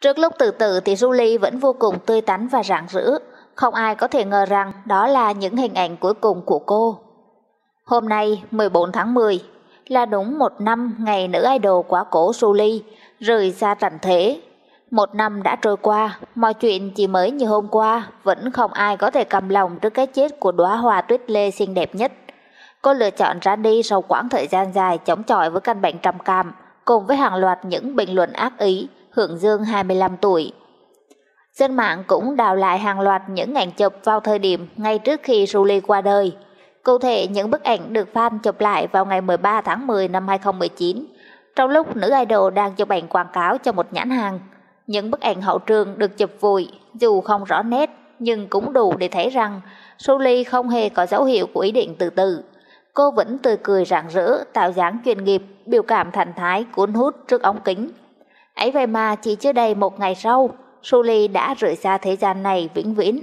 Trước lúc từ từ thì Julie vẫn vô cùng tươi tắn và rạng rỡ, không ai có thể ngờ rằng đó là những hình ảnh cuối cùng của cô. Hôm nay 14 tháng 10 là đúng một năm ngày nữ idol quá cổ Julie rời xa trần thế. Một năm đã trôi qua, mọi chuyện chỉ mới như hôm qua, vẫn không ai có thể cầm lòng trước cái chết của đóa hoa tuyết lê xinh đẹp nhất. Cô lựa chọn ra đi sau quãng thời gian dài chống chọi với căn bệnh trầm cảm, cùng với hàng loạt những bình luận ác ý, Hưởng Dương 25 tuổi. Dân mạng cũng đào lại hàng loạt những ảnh chụp vào thời điểm ngay trước khi Julie qua đời. Cụ thể, những bức ảnh được fan chụp lại vào ngày 13 tháng 10 năm 2019, trong lúc nữ idol đang chụp ảnh quảng cáo cho một nhãn hàng. Những bức ảnh hậu trường được chụp vùi, dù không rõ nét, nhưng cũng đủ để thấy rằng Sully không hề có dấu hiệu của ý định từ từ. Cô vẫn tươi cười rạng rỡ, tạo dáng chuyên nghiệp, biểu cảm thành thái cuốn hút trước ống kính, ấy vậy mà chỉ chưa đầy một ngày sau Sully đã rời xa thế gian này vĩnh viễn